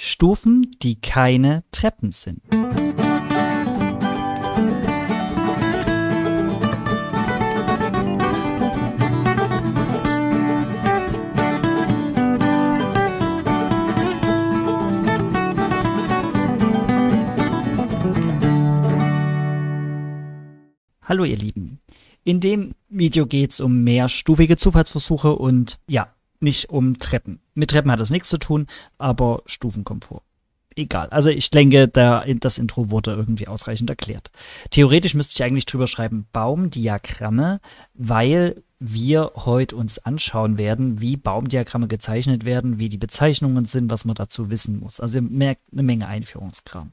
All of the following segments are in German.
Stufen, die keine Treppen sind. Hallo ihr Lieben. In dem Video geht's um mehrstufige Zufallsversuche und ja, nicht um Treppen. Mit Treppen hat das nichts zu tun, aber Stufenkomfort. Egal. Also ich denke, da, das Intro wurde irgendwie ausreichend erklärt. Theoretisch müsste ich eigentlich drüber schreiben Baumdiagramme, weil wir heute uns anschauen werden, wie Baumdiagramme gezeichnet werden, wie die Bezeichnungen sind, was man dazu wissen muss. Also ihr merkt eine Menge Einführungskram.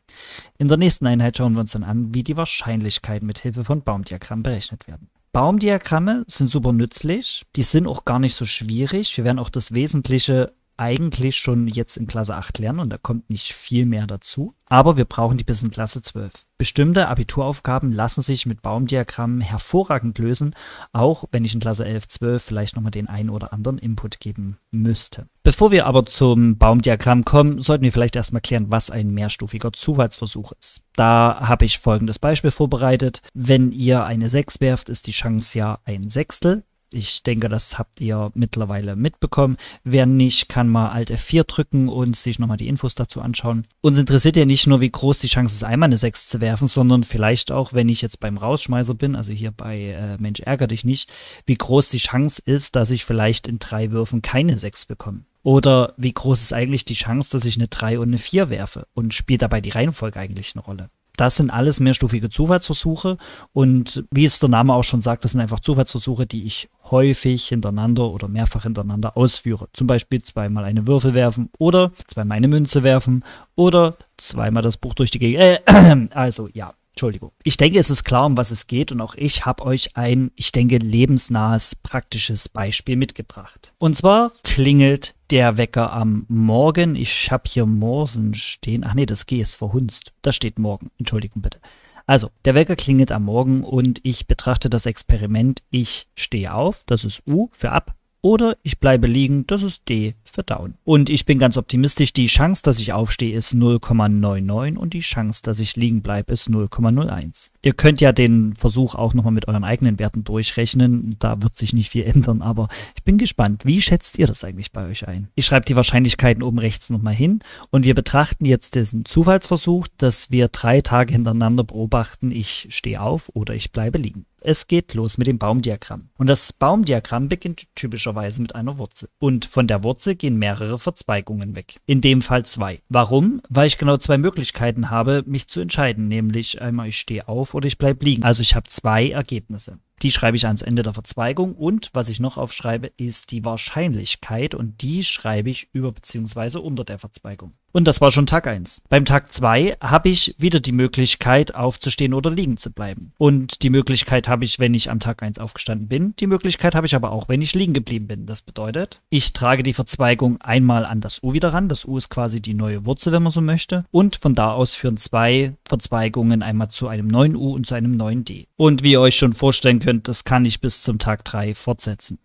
In der nächsten Einheit schauen wir uns dann an, wie die Wahrscheinlichkeiten mit Hilfe von Baumdiagrammen berechnet werden. Baumdiagramme sind super nützlich. Die sind auch gar nicht so schwierig. Wir werden auch das Wesentliche eigentlich schon jetzt in Klasse 8 lernen und da kommt nicht viel mehr dazu. Aber wir brauchen die bis in Klasse 12. Bestimmte Abituraufgaben lassen sich mit Baumdiagrammen hervorragend lösen, auch wenn ich in Klasse 11, 12 vielleicht nochmal den einen oder anderen Input geben müsste. Bevor wir aber zum Baumdiagramm kommen, sollten wir vielleicht erstmal klären, was ein mehrstufiger Zufallsversuch ist. Da habe ich folgendes Beispiel vorbereitet. Wenn ihr eine 6 werft, ist die Chance ja ein Sechstel ich denke, das habt ihr mittlerweile mitbekommen. Wer nicht, kann mal Alt F4 drücken und sich nochmal die Infos dazu anschauen. Uns interessiert ja nicht nur, wie groß die Chance ist, einmal eine 6 zu werfen, sondern vielleicht auch, wenn ich jetzt beim Rausschmeißer bin, also hier bei äh, Mensch ärger dich nicht, wie groß die Chance ist, dass ich vielleicht in drei Würfen keine 6 bekomme. Oder wie groß ist eigentlich die Chance, dass ich eine 3 und eine 4 werfe und spielt dabei die Reihenfolge eigentlich eine Rolle? Das sind alles mehrstufige Zufallsversuche und wie es der Name auch schon sagt, das sind einfach Zufallsversuche, die ich häufig hintereinander oder mehrfach hintereinander ausführe. Zum Beispiel zweimal eine Würfel werfen oder zweimal eine Münze werfen oder zweimal das Buch durch die Gegend. Äh, also ja, Entschuldigung. Ich denke, es ist klar, um was es geht und auch ich habe euch ein, ich denke, lebensnahes, praktisches Beispiel mitgebracht. Und zwar klingelt der Wecker am Morgen. Ich habe hier Morsen stehen. Ach nee, das G ist verhunzt. Da steht morgen. Entschuldigung bitte. Also, der Wecker klingelt am Morgen und ich betrachte das Experiment. Ich stehe auf, das ist U für ab, oder ich bleibe liegen, das ist D, verdauen. Und ich bin ganz optimistisch, die Chance, dass ich aufstehe, ist 0,99 und die Chance, dass ich liegen bleibe, ist 0,01. Ihr könnt ja den Versuch auch nochmal mit euren eigenen Werten durchrechnen, da wird sich nicht viel ändern, aber ich bin gespannt, wie schätzt ihr das eigentlich bei euch ein? Ich schreibe die Wahrscheinlichkeiten oben rechts nochmal hin und wir betrachten jetzt diesen Zufallsversuch, dass wir drei Tage hintereinander beobachten, ich stehe auf oder ich bleibe liegen. Es geht los mit dem Baumdiagramm. Und das Baumdiagramm beginnt typischerweise mit einer Wurzel. Und von der Wurzel gehen mehrere Verzweigungen weg. In dem Fall zwei. Warum? Weil ich genau zwei Möglichkeiten habe, mich zu entscheiden. Nämlich einmal ich stehe auf oder ich bleibe liegen. Also ich habe zwei Ergebnisse. Die schreibe ich ans Ende der Verzweigung und was ich noch aufschreibe, ist die Wahrscheinlichkeit und die schreibe ich über bzw. unter der Verzweigung. Und das war schon Tag 1. Beim Tag 2 habe ich wieder die Möglichkeit, aufzustehen oder liegen zu bleiben. Und die Möglichkeit habe ich, wenn ich am Tag 1 aufgestanden bin. Die Möglichkeit habe ich aber auch, wenn ich liegen geblieben bin. Das bedeutet, ich trage die Verzweigung einmal an das U wieder ran. Das U ist quasi die neue Wurzel, wenn man so möchte. Und von da aus führen zwei Verzweigungen einmal zu einem neuen U und zu einem neuen D. Und wie ihr euch schon vorstellen könnt, das kann ich bis zum Tag 3 fortsetzen.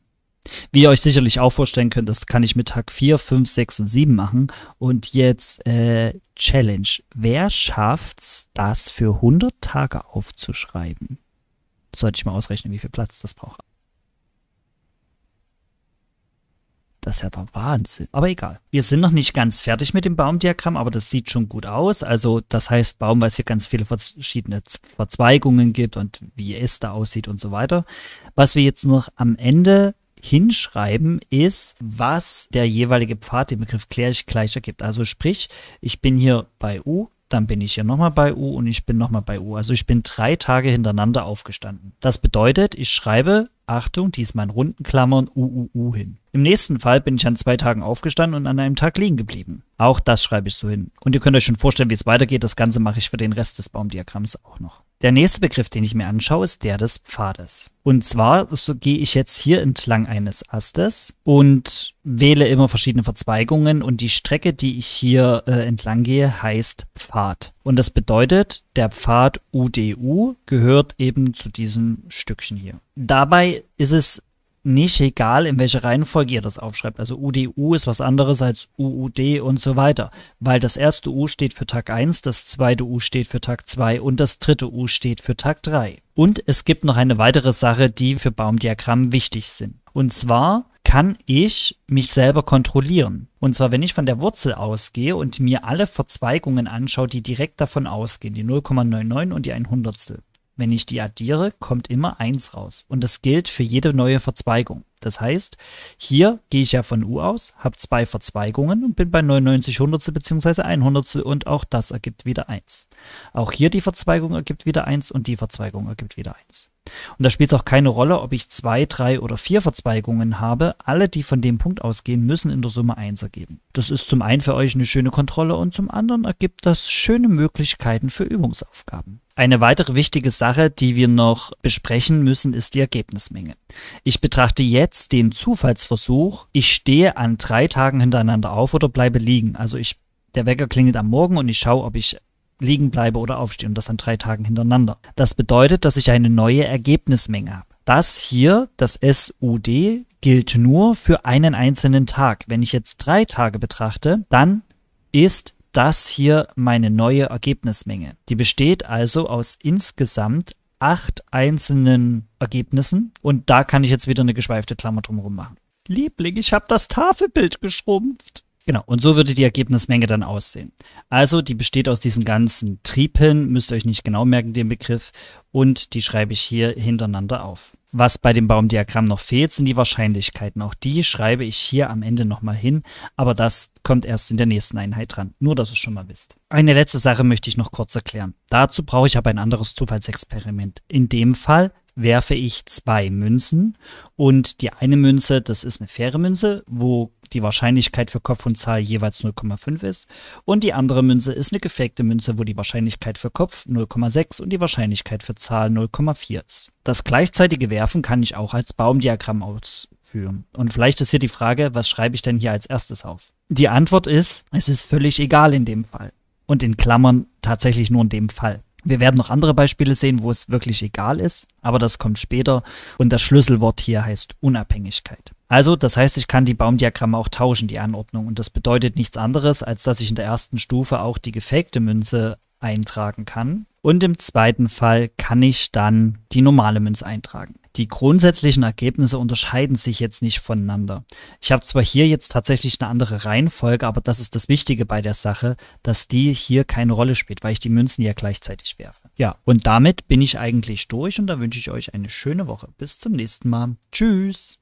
Wie ihr euch sicherlich auch vorstellen könnt, das kann ich mit Tag 4, 5, 6 und 7 machen. Und jetzt äh, Challenge. Wer schafft's, das für 100 Tage aufzuschreiben? Sollte ich mal ausrechnen, wie viel Platz das braucht. Das ist ja der Wahnsinn. Aber egal. Wir sind noch nicht ganz fertig mit dem Baumdiagramm, aber das sieht schon gut aus. Also das heißt Baum, weil es hier ganz viele verschiedene Verzweigungen gibt und wie es da aussieht und so weiter. Was wir jetzt noch am Ende hinschreiben, ist, was der jeweilige Pfad den Begriff klärlich gleich ergibt. Also sprich, ich bin hier bei U, dann bin ich hier nochmal bei U und ich bin nochmal bei U. Also ich bin drei Tage hintereinander aufgestanden. Das bedeutet, ich schreibe, Achtung, diesmal in runden Klammern UUU hin. Im nächsten Fall bin ich an zwei Tagen aufgestanden und an einem Tag liegen geblieben. Auch das schreibe ich so hin. Und ihr könnt euch schon vorstellen, wie es weitergeht. Das Ganze mache ich für den Rest des Baumdiagramms auch noch. Der nächste Begriff, den ich mir anschaue, ist der des Pfades. Und zwar so gehe ich jetzt hier entlang eines Astes und wähle immer verschiedene Verzweigungen und die Strecke, die ich hier äh, entlang gehe, heißt Pfad. Und das bedeutet, der Pfad UDU gehört eben zu diesem Stückchen hier. Dabei ist es nicht egal, in welcher Reihenfolge ihr das aufschreibt. Also UDU ist was anderes als UUD und so weiter, weil das erste U steht für Tag 1, das zweite U steht für Tag 2 und das dritte U steht für Tag 3. Und es gibt noch eine weitere Sache, die für Baumdiagramm wichtig sind. Und zwar kann ich mich selber kontrollieren. Und zwar, wenn ich von der Wurzel ausgehe und mir alle Verzweigungen anschaue, die direkt davon ausgehen, die 0,99 und die 100. Wenn ich die addiere, kommt immer 1 raus. Und das gilt für jede neue Verzweigung. Das heißt, hier gehe ich ja von U aus, habe zwei Verzweigungen und bin bei 99 Hundertstel bzw. 1 Hundertstel und auch das ergibt wieder 1. Auch hier die Verzweigung ergibt wieder 1 und die Verzweigung ergibt wieder 1. Und da spielt es auch keine Rolle, ob ich zwei, drei oder vier Verzweigungen habe. Alle, die von dem Punkt ausgehen, müssen in der Summe 1 ergeben. Das ist zum einen für euch eine schöne Kontrolle und zum anderen ergibt das schöne Möglichkeiten für Übungsaufgaben. Eine weitere wichtige Sache, die wir noch besprechen müssen, ist die Ergebnismenge. Ich betrachte jetzt den Zufallsversuch. Ich stehe an drei Tagen hintereinander auf oder bleibe liegen. Also ich der Wecker klingelt am Morgen und ich schaue, ob ich liegen bleibe oder aufstehe und das an drei Tagen hintereinander. Das bedeutet, dass ich eine neue Ergebnismenge habe. Das hier, das SUD, gilt nur für einen einzelnen Tag. Wenn ich jetzt drei Tage betrachte, dann ist das hier meine neue Ergebnismenge. Die besteht also aus insgesamt acht einzelnen Ergebnissen und da kann ich jetzt wieder eine geschweifte Klammer drumherum machen. Liebling, ich habe das Tafelbild geschrumpft. Genau, und so würde die Ergebnismenge dann aussehen. Also, die besteht aus diesen ganzen Triebeln, müsst ihr euch nicht genau merken, den Begriff, und die schreibe ich hier hintereinander auf. Was bei dem Baumdiagramm noch fehlt, sind die Wahrscheinlichkeiten. Auch die schreibe ich hier am Ende nochmal hin, aber das kommt erst in der nächsten Einheit dran. Nur, dass ihr schon mal wisst. Eine letzte Sache möchte ich noch kurz erklären. Dazu brauche ich aber ein anderes Zufallsexperiment. In dem Fall werfe ich zwei Münzen und die eine Münze, das ist eine faire Münze, wo die Wahrscheinlichkeit für Kopf und Zahl jeweils 0,5 ist und die andere Münze ist eine gefakte Münze, wo die Wahrscheinlichkeit für Kopf 0,6 und die Wahrscheinlichkeit für Zahl 0,4 ist. Das gleichzeitige Werfen kann ich auch als Baumdiagramm ausführen. Und vielleicht ist hier die Frage, was schreibe ich denn hier als erstes auf? Die Antwort ist, es ist völlig egal in dem Fall. Und in Klammern tatsächlich nur in dem Fall. Wir werden noch andere Beispiele sehen, wo es wirklich egal ist, aber das kommt später und das Schlüsselwort hier heißt Unabhängigkeit. Also, das heißt, ich kann die Baumdiagramme auch tauschen, die Anordnung, und das bedeutet nichts anderes, als dass ich in der ersten Stufe auch die gefakte Münze eintragen kann. Und im zweiten Fall kann ich dann die normale Münze eintragen. Die grundsätzlichen Ergebnisse unterscheiden sich jetzt nicht voneinander. Ich habe zwar hier jetzt tatsächlich eine andere Reihenfolge, aber das ist das Wichtige bei der Sache, dass die hier keine Rolle spielt, weil ich die Münzen ja gleichzeitig werfe. Ja, und damit bin ich eigentlich durch und da wünsche ich euch eine schöne Woche. Bis zum nächsten Mal. Tschüss.